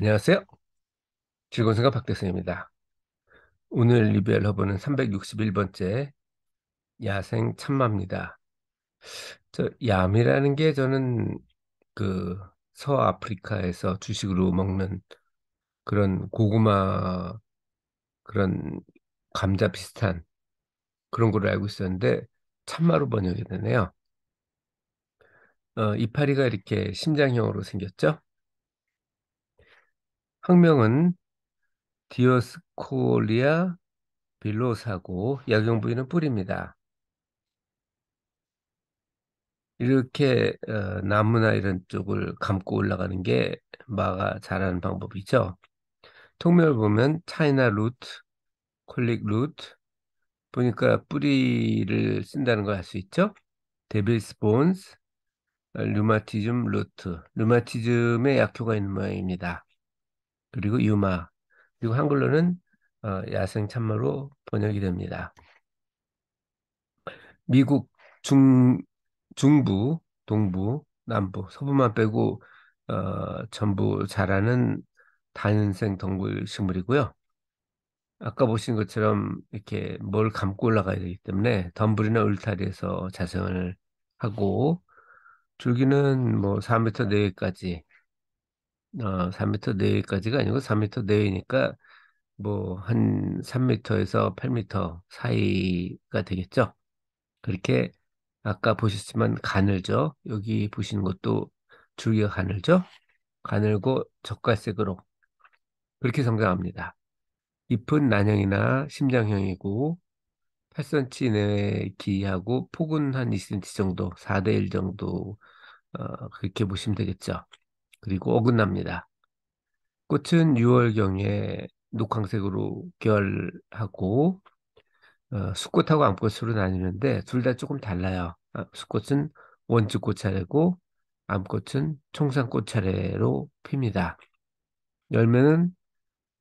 안녕하세요. 즐거운 생각 박대성입니다. 오늘 리뷰할 허브는 361번째 야생 참마입니다. 저 얌이라는 게 저는 그 서아프리카에서 주식으로 먹는 그런 고구마 그런 감자 비슷한 그런 걸로 알고 있었는데 참마로 번역이 되네요. 어, 이파리가 이렇게 심장형으로 생겼죠? 학명은 디오스코리아 빌로사고 약용 부위는 뿌리입니다. 이렇게 어, 나무나 이런 쪽을 감고 올라가는 게 마가 잘하는 방법이죠. 통를 보면 차이나 루트, 콜릭 루트 보니까 뿌리를 쓴다는 걸 알 수 있죠. 데빌스 본스, 류마티즘 루트, 류마티즘의 약효가 있는 모양입니다. 그리고 유마 그리고 한글로는 어, 야생 참마로 번역이 됩니다. 미국 중 중부 동부 남부 서부만 빼고 어, 전부 자라는 단연생 덩굴 식물이고요. 아까 보신 것처럼 이렇게 뭘 감고 올라가야 되기 때문에 덤불이나 울타리에서 자생을 하고 줄기는 뭐 4m 내외까지 어, 미터 내외까지가 아니고 4터 내외니까 뭐 한3미터에서8미터 사이가 되겠죠. 그렇게 아까 보셨지만 가늘죠. 여기 보시는 것도 줄기가 가늘죠. 가늘고 적갈색으로 그렇게 성장합니다. 잎은 난형이나 심장형이고 8cm 내외 길이하고 폭은 한 2cm 정도, 4대1 정도 어, 그렇게 보시면 되겠죠. 그리고 어긋납니다. 꽃은 6월경에 녹황색으로 결하고 어, 수꽃하고 암꽃으로 나뉘는데 둘 다 조금 달라요. 아, 수꽃은 원주꽃 차례고 암꽃은 총상꽃 차례로 핍니다. 열매는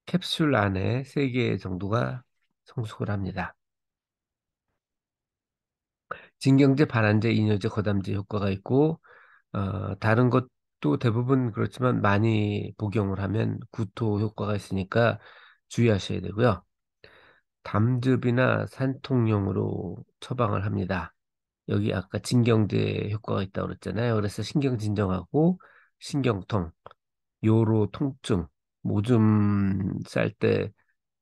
캡슐 안에 3개 정도가 성숙을 합니다. 진경제, 발안제, 이뇨제, 거담제 효과가 있고 어, 다른 것또 대부분 그렇지만 많이 복용을 하면 구토 효과가 있으니까 주의하셔야 되고요. 담즙이나 산통용으로 처방을 합니다. 여기 아까 진경제 효과가 있다고 그랬잖아요. 그래서 신경 진정하고 신경통, 요로 통증, 모줌쌀 때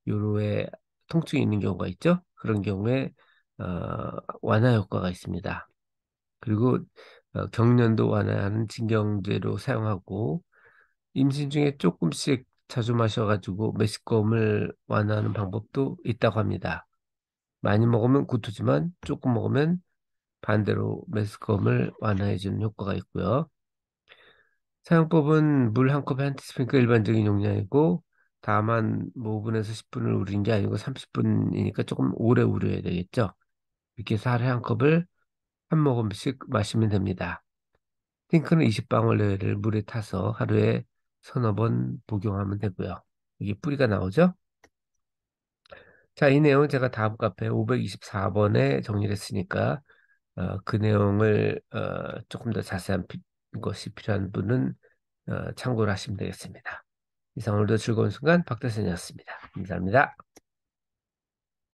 요로에 통증이 있는 경우가 있죠. 그런 경우에 어, 완화 효과가 있습니다. 그리고 어, 경련도 완화하는 진경제로 사용하고 임신 중에 조금씩 자주 마셔가지고 메스꺼움을 완화하는 방법도 있다고 합니다. 많이 먹으면 구토지만 조금 먹으면 반대로 메스꺼움을 완화해주는 효과가 있고요. 사용법은 물 한 컵에 한티스푼이 일반적인 용량이고 다만 5분에서 10분을 우린게 아니고 30분이니까 조금 오래 우려야 되겠죠. 이렇게 해서 한 컵을 한 모금씩 마시면 됩니다. 띵크는 20방울를 물에 타서 하루에 서너 번 복용하면 되고요. 이게 뿌리가 나오죠? 자, 이 내용은 제가 다음 카페 524번에 정리를 했으니까 어, 그 내용을 어, 조금 더 자세한 피, 것이 필요한 분은 어, 참고를 하시면 되겠습니다. 이상 오늘도 즐거운 순간 박대선이었습니다. 감사합니다.